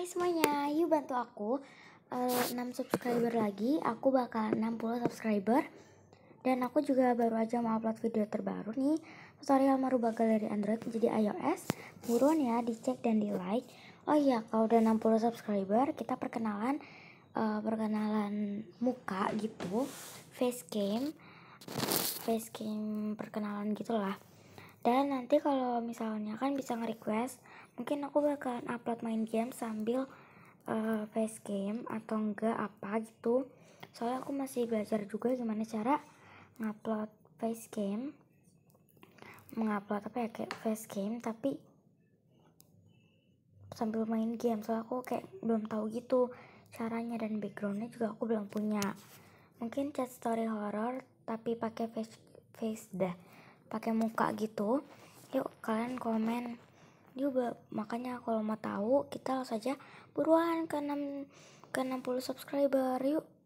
Hai semuanya, yuk bantu aku uh, eh, 6 subscriber lagi Aku bakal 60 subscriber Dan aku juga baru aja mau upload video terbaru nih Tutorial merubah galeri Android menjadi iOS Buruan ya, dicek dan di like Oh iya, kalau udah 60 subscriber Kita perkenalan uh, Perkenalan muka gitu face face Facecam perkenalan gitulah dan nanti kalau misalnya kan bisa nge-request mungkin aku bakalan upload main game sambil uh, face game atau enggak apa gitu soalnya aku masih belajar juga gimana cara ngupload face game mengupload apa ya kayak face game tapi sambil main game soalnya aku kayak belum tahu gitu caranya dan backgroundnya juga aku belum punya mungkin chat story horror tapi pakai face face dah pakai muka gitu yuk kalian komen juga makanya kalau mau tahu kita langsung aja buruan ke 6 ke 60 subscriber yuk